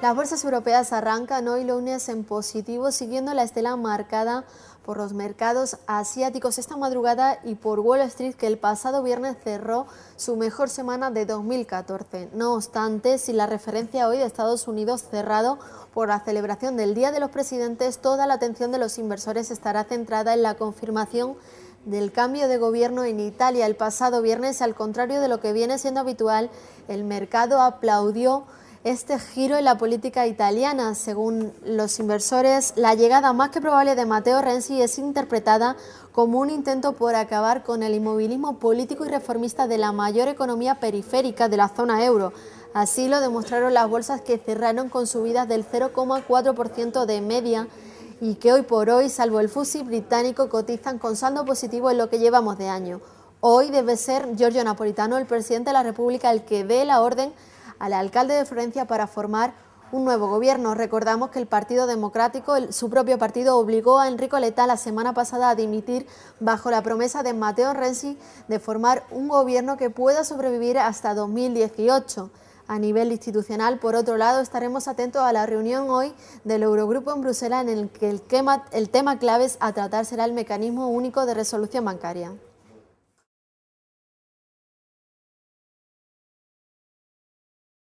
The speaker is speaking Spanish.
Las bolsas europeas arrancan hoy lunes en positivo, siguiendo la estela marcada por los mercados asiáticos esta madrugada y por Wall Street que el pasado viernes cerró su mejor semana de 2014. No obstante, si la referencia hoy de Estados Unidos cerrado por la celebración del Día de los Presidentes, toda la atención de los inversores estará centrada en la confirmación del cambio de gobierno en Italia el pasado viernes, al contrario de lo que viene siendo habitual, el mercado aplaudió este giro en la política italiana. Según los inversores, la llegada más que probable de Matteo Renzi es interpretada como un intento por acabar con el inmovilismo político y reformista de la mayor economía periférica de la zona euro. Así lo demostraron las bolsas que cerraron con subidas del 0,4% de media y que hoy por hoy, salvo el FUSI británico, cotizan con saldo positivo en lo que llevamos de año. Hoy debe ser Giorgio Napolitano, el presidente de la República, el que dé la orden al alcalde de Florencia para formar un nuevo gobierno. Recordamos que el Partido Democrático, su propio partido, obligó a Enrico Leta la semana pasada a dimitir bajo la promesa de Mateo Renzi de formar un gobierno que pueda sobrevivir hasta 2018 a nivel institucional. Por otro lado, estaremos atentos a la reunión hoy del Eurogrupo en Bruselas en el que el, tema, clave a tratar será el mecanismo único de resolución bancaria.